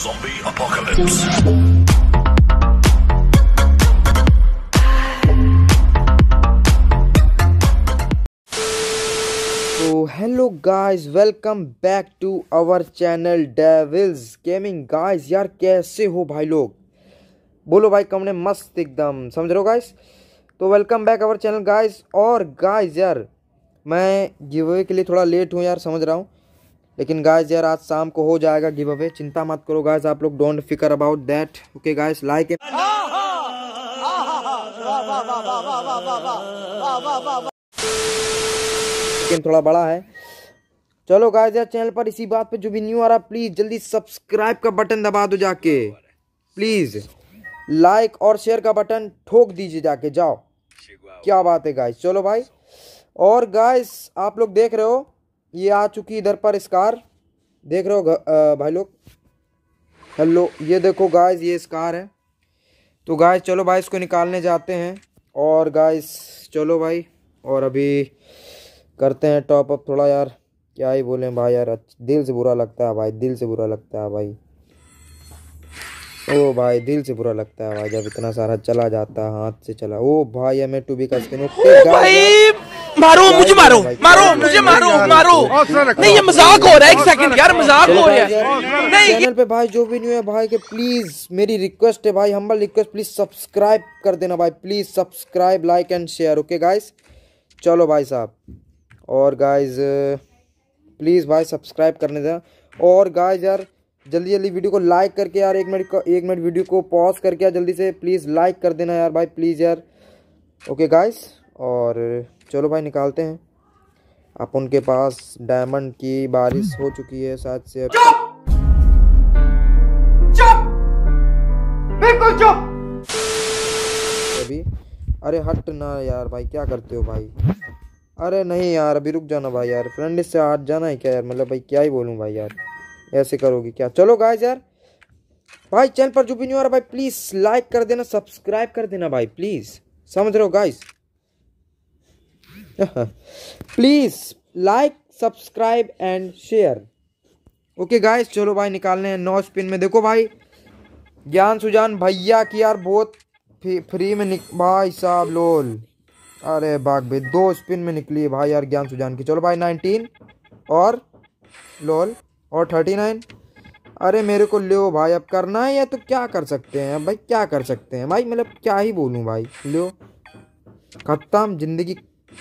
Zombie Apocalypse. Hello guys welcome back to our channel devils gaming guys यार कैसे हो भाई लोग बोलो भाई कमने मस्त एकदम समझ रहे हो गाइस तो welcome back our channel guys और गाइस यार मैं अवे के लिए थोड़ा लेट हूँ यार समझ रहा हूँ लेकिन गाइज यार आज शाम को हो जाएगा गिव अवे चिंता मत करो गाइज आप लोग डोंट फिकर about that okay guys like लेकिन थोड़ा बड़ा है चलो गाइज यार चैनल पर इसी बात पे जो भी न्यू आ रहा प्लीज जल्दी सब्सक्राइब का बटन दबा दो जाके प्लीज लाइक और शेयर का बटन ठोक दीजिए जाके जाओ क्या बात है गाइस चलो भाई और गाइस आप लोग देख रहे हो ये आ चुकी इधर पर स्कार देख रहे हो भाई लोग हेलो ये देखो गाइस ये स्कार है तो गाइस चलो भाई इसको निकालने जाते हैं और गाइस चलो भाई और अभी करते हैं टॉप अप थोड़ा यार क्या ही बोले भाई यार दिल से बुरा लगता है भाई दिल से बुरा लगता है भाई ओ भाई दिल से बुरा लगता है भाई जब इतना सारा चला जाता है हाथ से चला ओ भाई एम ए टू बी का स्पिन ओके मारो मुझे मारो मारो मुझे मारो मारो नहीं ये मजाक हो रहा है एक सेकंड यार मजाक हो रहा है नहीं चैनल पे भाई जो भी न्यू है भाई के प्लीज मेरी रिक्वेस्ट है भाई हम्बल रिक्वेस्ट प्लीज सब्सक्राइब कर देना भाई please subscribe like and share okay guys चलो भाई साहब और गाइज प्लीज भाई सब्सक्राइब करने देना और गाइज यार जल्दी जल्दी वीडियो को लाइक करके यार एक मिनट एक मिनट वीडियो को पॉज करके यार जल्दी से प्लीज़ लाइक कर देना यार भाई प्लीज़ यार ओके गाइस और चलो भाई निकालते हैं अपन के पास डायमंड की बारिश हो चुकी है शायद से अब बिल्कुल अभी अरे हट ना यार भाई क्या करते हो भाई अरे नहीं यार अभी रुक जाना भाई यार फ्रेंड से हट जाना है क्या यार मतलब भाई क्या ही बोलूं भाई यार ऐसे करोगे क्या चलो गाइस यार भाई चैनल पर जो भी नहीं हो रहा भाई प्लीज़ लाइक कर देना सब्सक्राइब कर देना भाई प्लीज़ समझ रहे हो guys please like subscribe and share okay guys चलो भाई निकालने हैं नौ स्पिन में देखो भाई ज्ञान सुजान भैया की यार बहुत फ्री में निक भाई साहब लोल अरे बाग भाई दो स्पिन में निकली है भाई यार ज्ञान सुजान की चलो भाई नाइनटीन और लोल और थर्टी नाइन अरे मेरे को लो भाई अब करना है या तो क्या कर सकते हैं भाई क्या कर सकते हैं भाई मतलब क्या ही बोलूँ भाई लो खत्म जिंदगी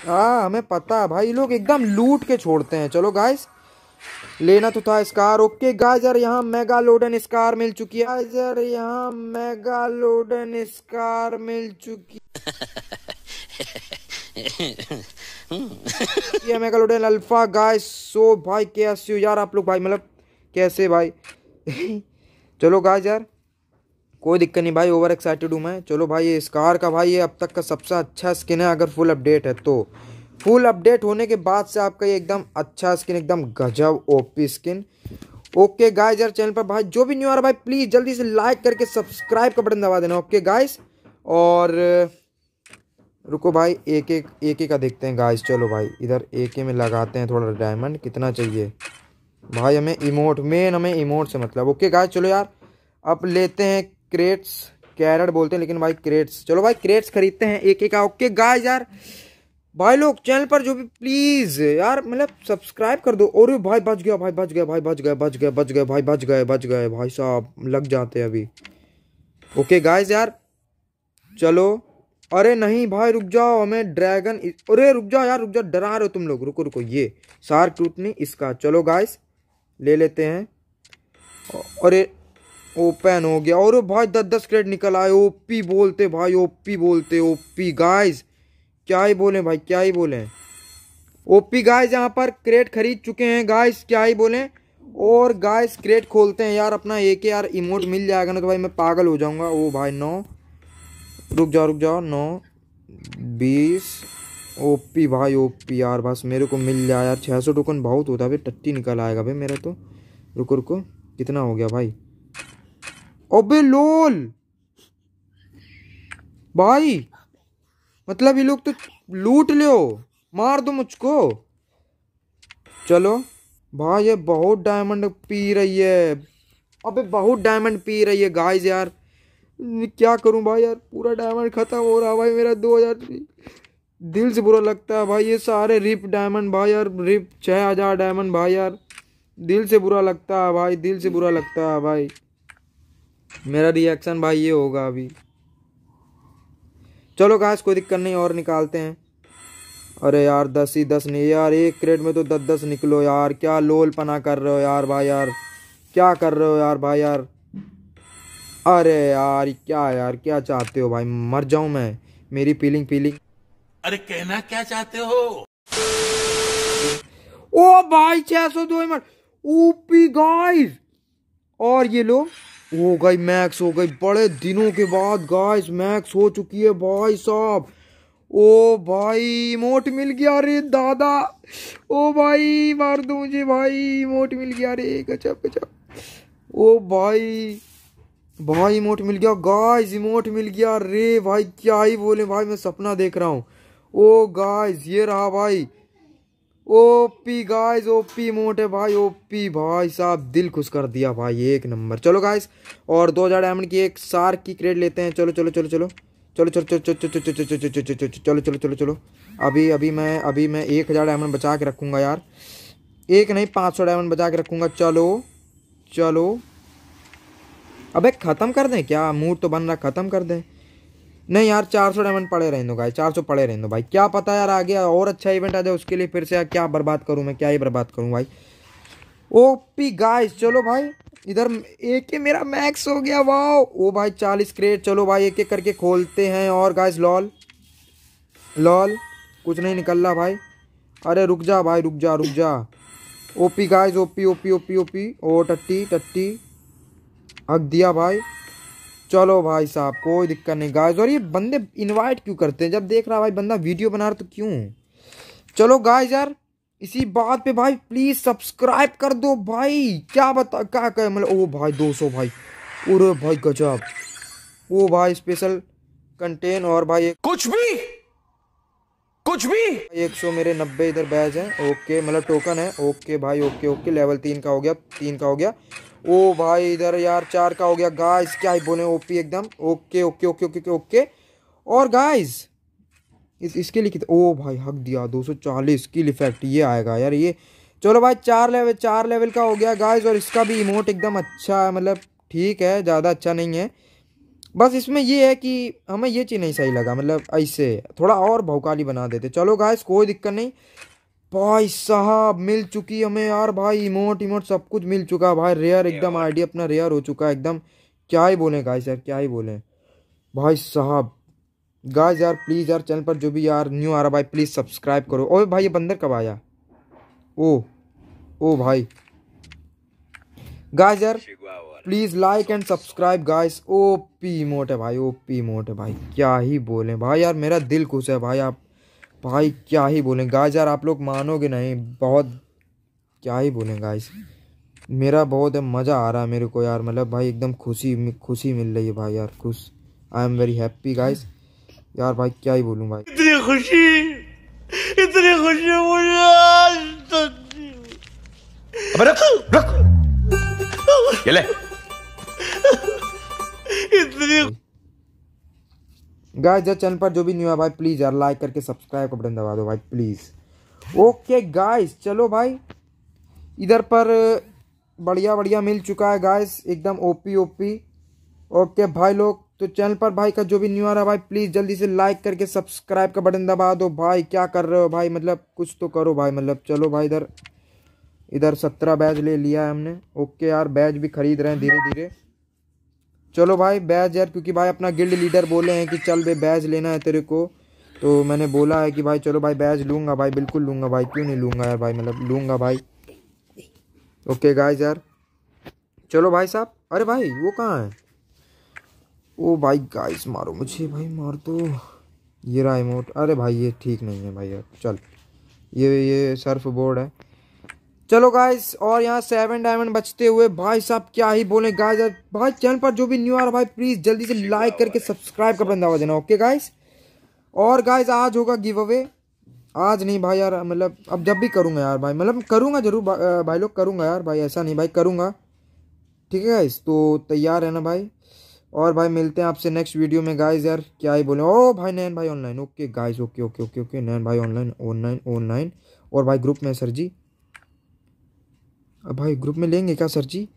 हाँ हमें पता है भाई लोग एकदम लूट के छोड़ते हैं चलो गाइस लेना तो था स्कार ओके यार यहाँ मेगा लोडन स्कार मिल चुकी है यहाँ मेगा लोडन स्कार मिल चुकी ये मेगा लोडन अल्फा गाइस सो भाई कैसे यार आप लोग भाई मतलब कैसे भाई चलो गाइस यार कोई दिक्कत नहीं भाई ओवर एक्साइटेड हूँ मैं चलो भाई ये स्कार का भाई ये अब तक का सबसे अच्छा स्किन है अगर फुल अपडेट है तो फुल अपडेट होने के बाद से आपका ये एकदम अच्छा स्किन एकदम गजब ओपी स्किन ओके गाइस यार चैनल पर भाई जो भी न्यू आ रहा भाई प्लीज़ जल्दी से लाइक करके सब्सक्राइब का बटन दबा देना ओके गाइस और रुको भाई एक एक एक का देखते हैं गाइस चलो भाई इधर एक में लगाते हैं थोड़ा डायमंड कितना चाहिए भाई हमें इमोट मेन हमें इमोट से मतलब ओके गाय चलो यार अब लेते हैं क्रेट्स कैरेट बोलते हैं लेकिन भाई क्रेट्स चलो भाई क्रेट्स खरीदते हैं एक एक ओके गाय यार भाई लोग चैनल पर जो भी प्लीज यार मतलब सब्सक्राइब कर दो और भाई बच गया भाई बच गया भाई बच गया बच गया बच गया भाई बच गए बच गए भाई साहब लग जाते हैं अभी ओके गाइस यार चलो अरे नहीं भाई रुक जाओ हमें ड्रैगन अरे रुक जाओ यार रुक जाओ डरा रहे हो तुम लोग रुको रुको ये सार टूटनी इसका चलो गाइस ले लेते हैं अरे ओपन हो गया और भाई दस दस क्रेड निकल आए ओपी बोलते भाई ओपी बोलते ओपी गाइस क्या ही बोलें भाई क्या ही बोलें ओपी गाइस यहाँ पर क्रेट खरीद चुके हैं गाइस क्या ही बोलें और गाइस क्रेट खोलते हैं यार अपना एक यार इमोट मिल जाएगा ना तो भाई मैं पागल हो जाऊंगा ओ भाई नौ रुक जाओ रुक जाओ नौ बीस ओपी भाई ओपी यार बस मेरे को मिल जाए यार छः सौ टोकन बहुत होता है भाई टट्टी निकल आएगा भाई मेरा तो रुको रुको कितना हो गया भाई ओबे लोल भाई मतलब ये लोग तो लूट लो मार दो मुझको चलो भाई ये बहुत डायमंड पी रही है अबे बहुत डायमंड पी रही है गाइस यार क्या करूं भाई यार पूरा डायमंड ख़त्म हो रहा भाई मेरा दो हज़ार दिल से बुरा लगता है भाई ये सारे रिप डायमंड भाई यार रिप छः हज़ार डायमंड भाई यार दिल से बुरा लगता है भाई दिल से बुरा लगता है भाई मेरा रिएक्शन भाई ये होगा अभी चलो गाइस कोई दिक्कत नहीं और निकालते हैं अरे यार दस ही दस नहीं यार एक क्रेड में तो दस दस निकलो यार क्या लोल पना कर रहे हो यार भाई यार क्या कर रहे हो यार भाई यार अरे यार क्या यार क्या चाहते हो भाई मर जाऊं मैं मेरी फीलिंग फीलिंग अरे कहना क्या चाहते हो ओ भाई छह सौ दो ओपी गाइस और ये लोग ओ गई मैक्स हो गई बड़े दिनों के बाद गाइस मैक्स हो चुकी है भाई साहब ओ भाई मोट मिल गया रे दादा ओ भाई मार दो मुझे भाई मोट मिल गया रे गजब गजब ओ भाई भाई इमोट मिल गया गाइस इमोट मिल गया रे भाई क्या ही बोले भाई मैं सपना देख रहा हूँ ओ गाइस ये रहा भाई ओपी गाइस ओपी मोटे भाई ओपी भाई साहब दिल खुश कर दिया भाई एक नंबर चलो गाइस और दो हज़ार डायमंड की एक सार की क्रेड लेते हैं चलो चलो चलो चलो चलो चलो चलो चलो चलो चलो चलो चलो चलो चलो चलो चलो अभी अभी मैं अभी मैं एक हज़ार डायमंड बचा के रखूंगा यार एक नहीं पाँच सौ डायमंड बचा के रखूंगा चलो चलो अबे ख़त्म कर दें क्या मूड तो बन रहा ख़त्म कर दें नहीं यार चार सौ डायमंड पड़े रहें दो भाई चार सौ पड़े रहें दो भाई क्या पता यार आगे और अच्छा इवेंट आ जाए उसके लिए फिर से यार क्या बर्बाद करूँ मैं क्या ही बर्बाद करूँ भाई ओपी गाइस चलो भाई इधर एक ही मेरा मैक्स हो गया वाह ओ भाई चालीस क्रेट चलो भाई एक एक करके खोलते हैं और गाइस लॉल लॉल कुछ नहीं निकल रहा भाई अरे रुक जा भाई रुक जा रुक जा OP guys OP OP OP OP ओ टट्टी टट्टी हक दिया भाई चलो भाई साहब कोई दिक्कत नहीं गाइज और ये बंदे इनवाइट क्यों करते हैं जब देख रहा भाई बंदा वीडियो बना रहा तो क्यों चलो गाइज यार इसी बात पे भाई प्लीज़ सब्सक्राइब कर दो भाई क्या बता क्या कह मतलब ओ भाई 200 भाई और भाई गजब ओ भाई स्पेशल कंटेन और भाई एक कुछ भी कुछ भी एक सौ मेरे नब्बे इधर बैज मतलब है ओके मतलब टोकन है ओके भाई ओके ओके लेवल तीन का हो गया तीन का हो गया ओ भाई इधर यार चार का हो गया गाइस क्या ही बोले ओपी एकदम okay okay okay okay okay okay और गाइस इस इसके लिए कितना ओ भाई हक दिया 240 किल इफेक्ट ये आएगा यार ये चलो भाई चार लेवल चार लेवल का हो गया गाइस और इसका भी इमोट एकदम अच्छा है मतलब ठीक है ज़्यादा अच्छा नहीं है बस इसमें ये है कि हमें ये चीज़ नहीं सही लगा मतलब ऐसे थोड़ा और भौकाली बना देते चलो गाइस कोई दिक्कत नहीं भाई साहब मिल चुकी हमें यार भाई इमोट इमोट सब कुछ मिल चुका भाई रेयर एकदम आईडी अपना रेयर हो चुका है एकदम क्या ही बोलें गाइस यार क्या ही बोलें भाई साहब गाइस यार प्लीज़ यार चैनल पर जो भी यार न्यू आ रहा भाई प्लीज़ सब्सक्राइब करो ओ भाई ये बंदर कब आया ओ ओ भाई गाइस यार please like and subscribe guys OP मोट है भाई ओ पी मोट है भाई क्या ही बोलें भाई यार मेरा दिल खुश है भाई आप भाई क्या ही बोलें गाइस यार आप लोग मानोगे नहीं बहुत क्या ही बोलें गाइस मेरा बहुत मज़ा आ रहा है मेरे को यार मतलब भाई एकदम खुशी खुशी मिल रही है भाई यार खुश I am very happy guys यार भाई क्या ही बोलूँ भाई इतनी खुशी इतनी खुशी अबे रख रख ये ले इतनी गाइस जब चैनल पर जो भी न्यू है भाई प्लीज़ यार लाइक करके सब्सक्राइब का बटन दबा दो भाई प्लीज़ ओके गाइस चलो भाई इधर पर बढ़िया बढ़िया मिल चुका है गाइस एकदम ओपी ओपी ओके भाई लोग तो चैनल पर भाई का जो भी न्यू आ रहा है भाई प्लीज़ जल्दी से लाइक करके सब्सक्राइब का बटन दबा दो भाई क्या कर रहे हो भाई मतलब कुछ तो करो भाई मतलब चलो भाई इधर इधर सत्रह बैज ले लिया है हमने ओके यार बैज भी खरीद रहे हैं धीरे धीरे चलो भाई बैज यार क्योंकि भाई अपना गिल्ड लीडर बोले हैं कि चल भाई बैज लेना है तेरे को तो मैंने बोला है कि भाई चलो भाई बैज लूँगा भाई बिल्कुल लूँगा भाई क्यों नहीं लूँगा यार भाई मतलब लूँगा भाई ओके गाइज यार चलो भाई साहब अरे भाई वो कहाँ है ओ भाई गाइस मारो मुझे भाई मार दो ये रहा रिमोट अरे भाई ये ठीक नहीं है भाई यार चल ये ये सर्फ बोर्ड है चलो गाइस और यहाँ सेवन डायमंड बचते हुए भाई साहब क्या ही बोले गाइस भाई चैनल पर जो भी न्यू आ रहा भाई प्लीज़ जल्दी से लाइक करके सब्सक्राइब कर बंदा देना ओके गाइस और गाइस आज होगा गिव अवे आज नहीं भाई यार मतलब अब जब भी करूँगा यार भाई मतलब करूँगा जरूर भा, भाई लोग करूँगा यार भाई ऐसा नहीं भाई करूँगा ठीक है गाइस तो तैयार है ना भाई और भाई मिलते हैं आपसे नेक्स्ट वीडियो में गाइस यार क्या ही बोले ओ भाई नैन भाई online okay guys okay okay okay okay nine भाई ऑनलाइन ऑनलाइन ऑनलाइन और भाई ग्रुप में सर जी अब भाई ग्रुप में लेंगे क्या sir ji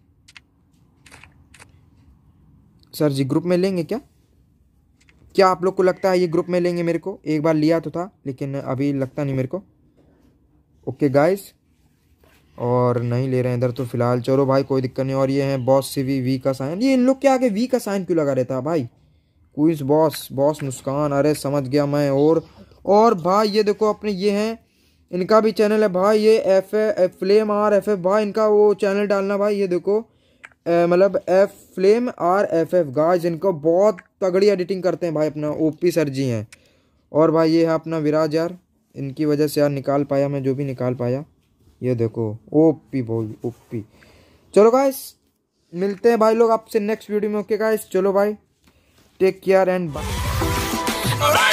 sir ji group में लेंगे क्या क्या आप लोग को लगता है ये ग्रुप में लेंगे मेरे को एक बार लिया तो था लेकिन अभी लगता नहीं मेरे को ओके गाइस और नहीं ले रहे हैं इधर तो फिलहाल चलो भाई कोई दिक्कत नहीं और ये है बॉस से भी वी का साइन ये इन लोग के आगे वी का साइन क्यों लगा रहता है भाई क्विज बॉस बॉस मुस्कान अरे समझ गया मैं और और भाई ये देखो अपने ये हैं इनका भी चैनल है भाई ये F flame R F F भाई इनका वो चैनल डालना भाई ये देखो मतलब F flame R F F guy इनको बहुत तगड़ी एडिटिंग करते हैं भाई अपना ओपी सर जी हैं और भाई ये है अपना विराज यार इनकी वजह से यार निकाल पाया मैं जो भी निकाल पाया ये देखो ओपी ओ ओपी चलो गाइस मिलते हैं भाई लोग आपसे नेक्स्ट वीडियो में ओके गाइस चलो भाई टेक केयर एंड बाय